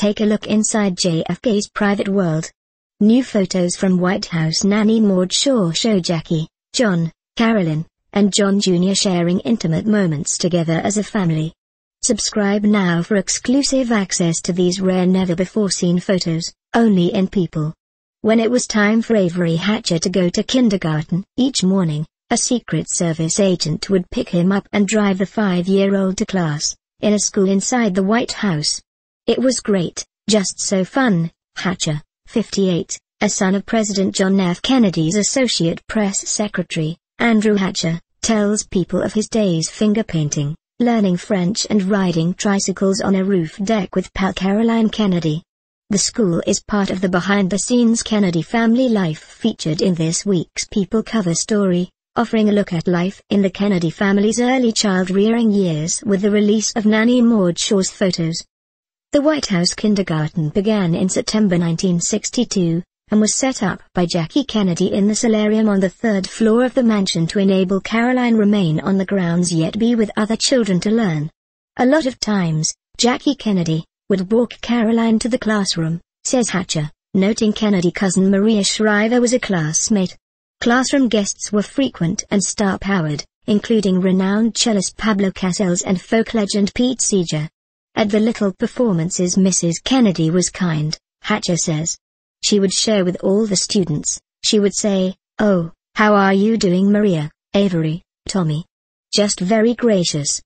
take a look inside JFK's private world. New photos from White House nanny Maud Shaw show Jackie, John, Carolyn, and John Jr. sharing intimate moments together as a family. Subscribe now for exclusive access to these rare never-before-seen photos, only in People. When it was time for Avery Hatcher to go to kindergarten, each morning, a Secret Service agent would pick him up and drive the five-year-old to class, in a school inside the White House. It was great, just so fun. Hatcher, 58, a son of President John F. Kennedy's associate press secretary, Andrew Hatcher, tells people of his days finger painting, learning French and riding tricycles on a roof deck with pal Caroline Kennedy. The school is part of the behind-the-scenes Kennedy family life featured in this week's People cover story, offering a look at life in the Kennedy family's early child-rearing years with the release of Nanny Maud Shaw's photos. The White House Kindergarten began in September 1962, and was set up by Jackie Kennedy in the solarium on the third floor of the mansion to enable Caroline remain on the grounds yet be with other children to learn. A lot of times, Jackie Kennedy would walk Caroline to the classroom, says Hatcher, noting Kennedy cousin Maria Shriver was a classmate. Classroom guests were frequent and star-powered, including renowned cellist Pablo Casals and folk legend Pete Seeger. At the little performances Mrs. Kennedy was kind, Hatcher says. She would share with all the students, she would say, Oh, how are you doing Maria, Avery, Tommy? Just very gracious,